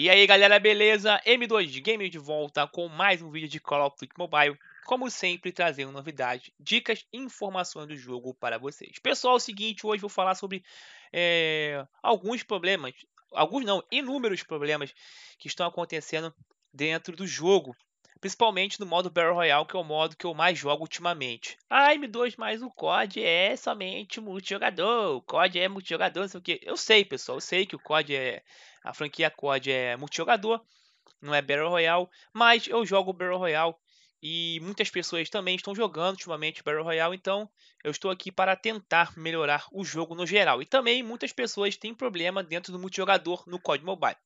E aí galera, beleza? M2 Game de volta com mais um vídeo de Call of Duty Mobile. Como sempre, trazendo novidades, dicas e informações do jogo para vocês. Pessoal, é o seguinte, hoje vou falar sobre é, alguns problemas, alguns não, inúmeros problemas que estão acontecendo dentro do jogo. Principalmente no modo Battle Royale, que é o modo que eu mais jogo ultimamente. Ah, M2, mais o COD é somente multijogador. O COD é multijogador, não sei o que. Eu sei, pessoal, eu sei que o COD é a franquia COD é multijogador, não é Battle Royale, mas eu jogo Battle Royale e muitas pessoas também estão jogando ultimamente Battle Royale, então eu estou aqui para tentar melhorar o jogo no geral. E também muitas pessoas têm problema dentro do multijogador no COD Mobile.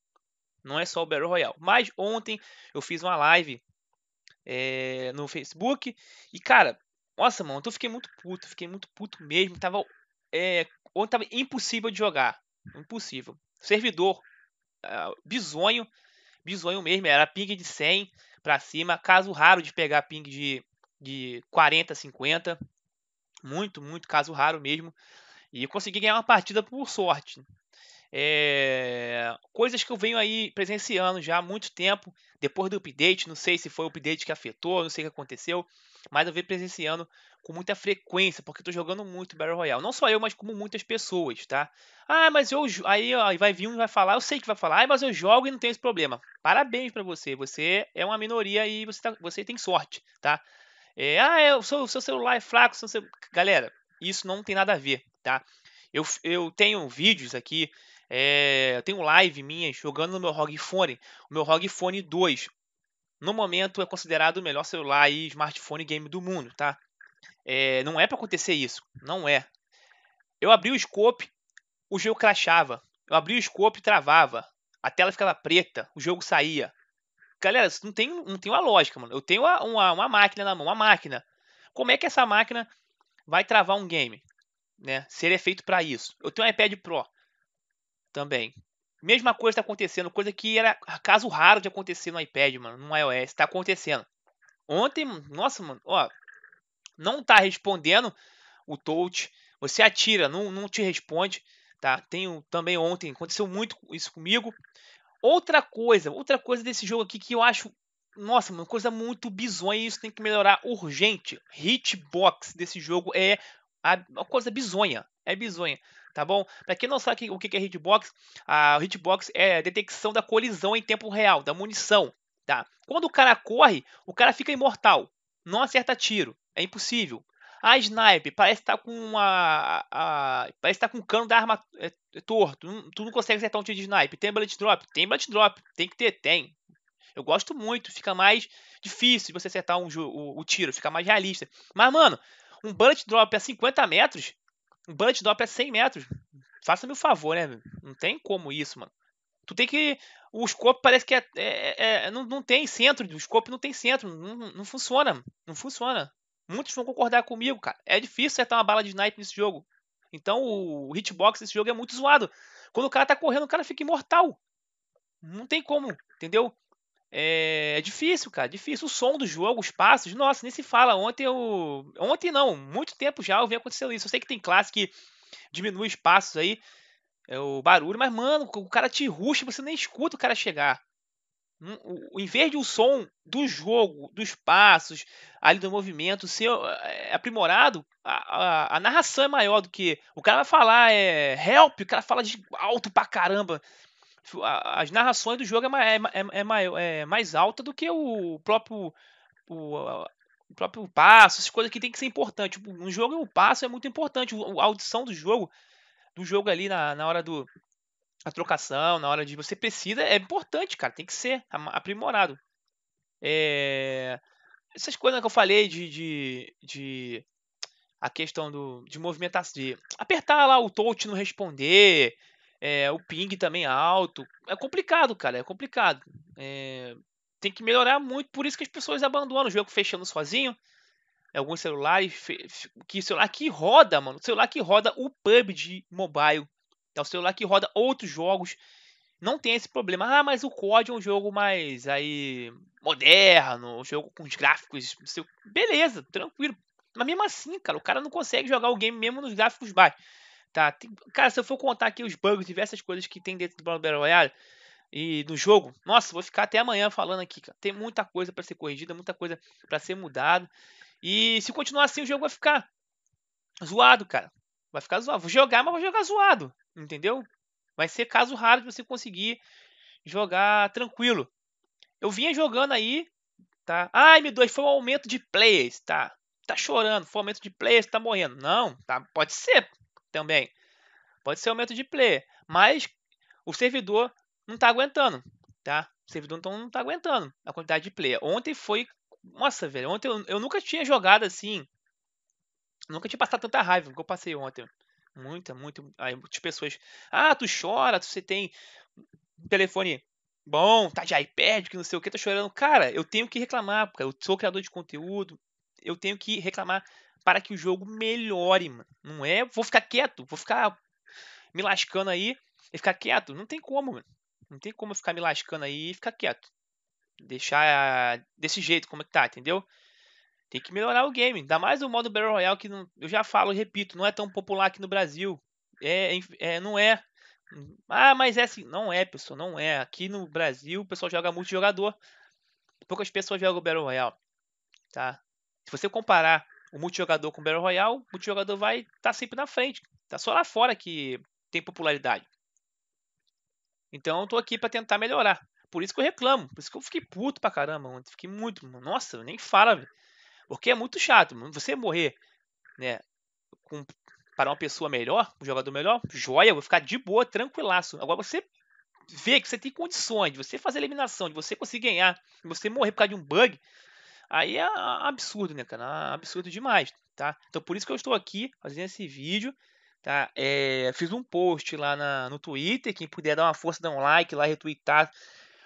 Não é só o Battle Royale. Mas ontem eu fiz uma live é, no Facebook e, cara, nossa, mano, eu fiquei muito puto, fiquei muito puto mesmo. Tava, é, ontem tava impossível de jogar. Impossível. Servidor uh, bizonho, bizonho mesmo, era ping de 100 para cima, caso raro de pegar ping de, de 40, 50, muito, muito caso raro mesmo, e consegui ganhar uma partida por sorte. É, coisas que eu venho aí presenciando já há muito tempo, depois do update, não sei se foi o update que afetou, não sei o que aconteceu, mas eu venho presenciando com muita frequência, porque eu tô jogando muito Battle Royale. Não só eu, mas como muitas pessoas, tá? Ah, mas eu. Aí ó, vai vir um e vai falar, eu sei que vai falar, ah, mas eu jogo e não tenho esse problema. Parabéns para você, você é uma minoria e você, tá, você tem sorte, tá? É, ah, é, eu sou, seu celular é fraco, seu celular... galera, isso não tem nada a ver, tá? Eu, eu tenho vídeos aqui, é, eu tenho live minha jogando no meu ROG Phone, o meu ROG Phone 2, no momento é considerado o melhor celular e smartphone game do mundo, tá? É, não é para acontecer isso, não é. Eu abri o scope, o jogo crachava. Eu abri o scope e travava. A tela ficava preta, o jogo saía. Galera, isso não tem, não tem uma lógica, mano. Eu tenho uma, uma, uma máquina na mão, uma máquina. Como é que essa máquina vai travar um game? Né? Se ele é feito para isso. Eu tenho um iPad Pro também. Mesma coisa está acontecendo, coisa que era caso raro de acontecer no iPad, mano, no iOS, está acontecendo. Ontem, nossa, mano, ó, não tá respondendo o touch, você atira, não, não te responde, tá? Tenho também ontem, aconteceu muito isso comigo. Outra coisa, outra coisa desse jogo aqui que eu acho, nossa, uma coisa muito bizonha e isso tem que melhorar urgente. Hitbox desse jogo é a, uma coisa bizonha, é bizonha tá bom? Para quem não sabe o que é hitbox, a hitbox é a detecção da colisão em tempo real, da munição, tá? Quando o cara corre, o cara fica imortal, não acerta tiro, é impossível. A snipe parece estar tá com uma, a, parece estar tá com um cano da arma é, é torto, tu, não consegue acertar um tiro de snipe. Tem bullet drop, tem bullet drop, tem que ter, tem. Eu gosto muito, fica mais difícil você acertar um, o, o tiro, fica mais realista. Mas mano, um bullet drop a 50 metros Butt drop é 100 metros. Faça-me o um favor, né? Não tem como isso, mano. Tu tem que. O scope parece que é. é, é, é não, não tem centro. O scope não tem centro. Não, não funciona. Não funciona. Muitos vão concordar comigo, cara. É difícil acertar uma bala de sniper nesse jogo. Então o hitbox desse jogo é muito zoado. Quando o cara tá correndo, o cara fica imortal. Não tem como, entendeu? É, é, difícil, cara, difícil. O som do jogo, os passos, nossa, nem se fala. Ontem eu. Ontem não, muito tempo já eu vi acontecendo isso. Eu sei que tem classe que diminui os passos aí, é o barulho, mas, mano, o cara te ruxa, você nem escuta o cara chegar. Hum, em vez de o som do jogo, dos passos, ali do movimento ser é, é aprimorado, a, a, a narração é maior do que. O cara vai falar é help, o cara fala de alto pra caramba as narrações do jogo é, é, é, é, é mais alta do que o próprio o, o próprio passo, essas coisas que tem que ser importante. Tipo, um jogo, o passo é muito importante. A audição do jogo, do jogo ali na, na hora do a trocação, na hora de você precisa, é importante, cara. Tem que ser aprimorado. É, essas coisas que eu falei de, de, de a questão do, de movimentação, de apertar lá o touch não responder, é, o ping também é alto. É complicado, cara. É complicado. É, tem que melhorar muito. Por isso que as pessoas abandonam o jogo fechando sozinho. É, alguns celulares. Que celular que roda, mano. O celular que roda o PUBG Mobile. É o celular que roda outros jogos. Não tem esse problema. Ah, mas o COD é um jogo mais aí. moderno. Um jogo com os gráficos. Beleza, tranquilo. Mas mesmo assim, cara, o cara não consegue jogar o game mesmo nos gráficos baixos. Tá? Tem, cara, se eu for contar aqui os bugs, diversas coisas que tem dentro do Battle Royale e do jogo, nossa, vou ficar até amanhã falando aqui. Cara. Tem muita coisa para ser corrigida, muita coisa para ser mudada. E se continuar assim, o jogo vai ficar zoado, cara. Vai ficar zoado. Vou jogar, mas vou jogar zoado. Entendeu? Vai ser caso raro de você conseguir jogar tranquilo. Eu vinha jogando aí, tá? ai M2 foi um aumento de players, tá? Tá chorando, foi um aumento de players, tá morrendo. Não, tá, pode ser também. Pode ser aumento de player, mas o servidor não está aguentando, tá? O servidor então não está aguentando a quantidade de player. Ontem foi, nossa, velho, ontem eu, eu nunca tinha jogado assim. Nunca tinha passado tanta raiva como eu passei ontem. Muita, muito, aí muitas pessoas, ah, tu chora, tu, você tem um telefone bom, tá de iPad, que não sei o que, tá chorando. Cara, eu tenho que reclamar, porque eu sou criador de conteúdo, eu tenho que reclamar para que o jogo melhore, mano. Não é, vou ficar quieto, vou ficar me lascando aí e ficar quieto. Não tem como, mano. Não tem como ficar me lascando aí e ficar quieto. Deixar desse jeito como é que tá, entendeu? Tem que melhorar o game. Ainda mais o modo Battle Royale que não, eu já falo e repito, não é tão popular aqui no Brasil. É, é, não é. Ah, mas é assim. Não é, pessoal, não é. Aqui no Brasil o pessoal joga multijogador. Poucas pessoas jogam Battle Royale. Tá? Se você comparar o multijogador com Battle Royale, o multijogador vai estar tá sempre na frente. Tá só lá fora que tem popularidade. Então eu tô aqui para tentar melhorar. Por isso que eu reclamo. Por isso que eu fiquei puto pra caramba ontem. Fiquei muito. Nossa, nem fala, Porque é muito chato. Você morrer, né? Com, para uma pessoa melhor, um jogador melhor, joia, vou ficar de boa, tranquilaço. Agora você vê que você tem condições de você fazer eliminação, de você conseguir ganhar, de você morrer por causa de um bug, Aí é absurdo, né, cara? É absurdo demais, tá? Então por isso que eu estou aqui fazendo esse vídeo, tá? É, fiz um post lá na, no Twitter, quem puder dar uma força, dar um like lá, retweetar,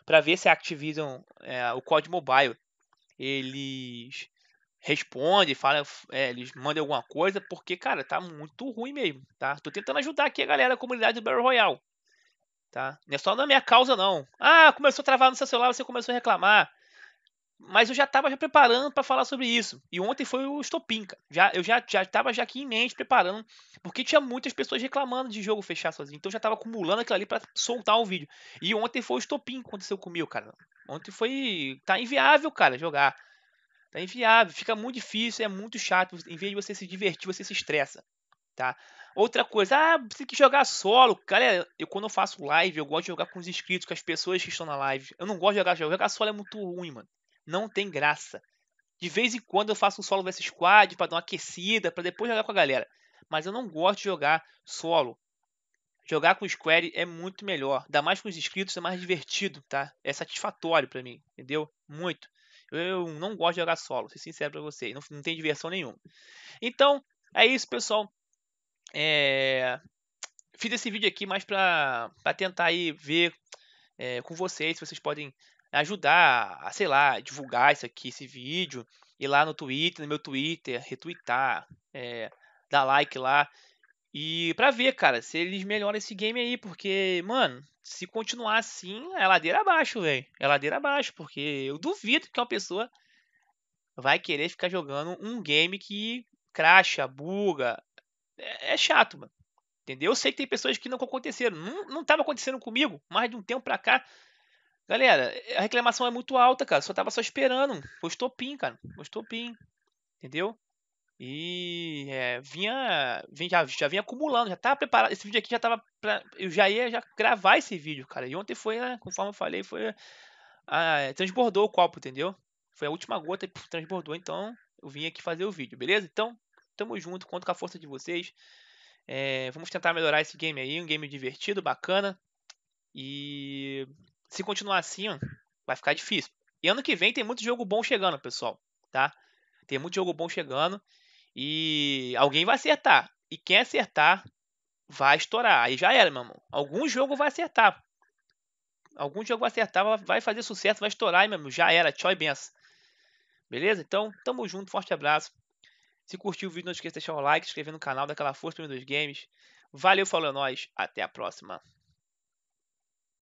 para ver se a Activision, é, o COD Mobile, eles respondem, falam, é, eles mandam alguma coisa, porque, cara, tá muito ruim mesmo, tá? Tô tentando ajudar aqui a galera, a comunidade do Battle Royale, tá? Não é só na minha causa, não. Ah, começou a travar no seu celular, você começou a reclamar. Mas eu já estava já preparando para falar sobre isso. E ontem foi o estopim, cara. Já, eu já estava já, já aqui em mente preparando, porque tinha muitas pessoas reclamando de jogo fechar sozinho. Então eu já estava acumulando aquilo ali para soltar o vídeo. E ontem foi o estopim que aconteceu comigo, cara. Ontem foi. Tá inviável, cara, jogar. Tá inviável. Fica muito difícil, é muito chato. Em vez de você se divertir, você se estressa. Tá? Outra coisa, ah, você tem que jogar solo. Galera, eu quando eu faço live, eu gosto de jogar com os inscritos, com as pessoas que estão na live. Eu não gosto de jogar solo. Jogar solo é muito ruim, mano não tem graça. De vez em quando eu faço um solo versus squad para dar uma aquecida, para depois jogar com a galera. Mas eu não gosto de jogar solo. Jogar com squad é muito melhor. Dá mais com os inscritos, é mais divertido, tá? É satisfatório para mim, entendeu? Muito. Eu não gosto de jogar solo, ser sincero pra vocês. Não, não tem diversão nenhuma. Então, é isso, pessoal. É... Fiz esse vídeo aqui mais pra, pra tentar aí ver é, com vocês se vocês podem ajudar a, sei lá, divulgar isso aqui, esse vídeo, ir lá no Twitter, no meu Twitter, retweetar, é, dar like lá. E pra ver, cara, se eles melhoram esse game aí, porque, mano, se continuar assim, é ladeira abaixo, velho. É ladeira abaixo, porque eu duvido que uma pessoa vai querer ficar jogando um game que cracha, buga. É, é chato, mano. Entendeu? Eu sei que tem pessoas que não aconteceram. Não, não tava acontecendo comigo, mas de um tempo pra cá Galera, a reclamação é muito alta, cara. Só tava só esperando. Foi estopim, cara. Foi estopim. Entendeu? E é, vinha, vinha já, já, vinha acumulando, já tava preparado. Esse vídeo aqui já tava. Pra, eu já ia já gravar esse vídeo, cara. E ontem foi, né, conforme eu falei, foi. Ah, é, transbordou o copo, entendeu? Foi a última gota que transbordou, então eu vim aqui fazer o vídeo, beleza? Então, tamo junto, conto com a força de vocês. É, vamos tentar melhorar esse game aí, um game divertido, bacana. E se continuar assim, ó, vai ficar difícil. E ano que vem tem muito jogo bom chegando, pessoal, tá? Tem muito jogo bom chegando e alguém vai acertar. E quem acertar vai estourar. Aí já era, meu irmão. Algum jogo vai acertar. Algum jogo vai acertar, vai fazer sucesso, vai estourar, aí, meu irmão. Já era, tchau e benção. Beleza? Então, tamo junto, forte abraço. Se curtiu o vídeo, não esqueça de deixar o like, se inscrever no canal, daquela força para dos games. Valeu, falou é nós. até a próxima.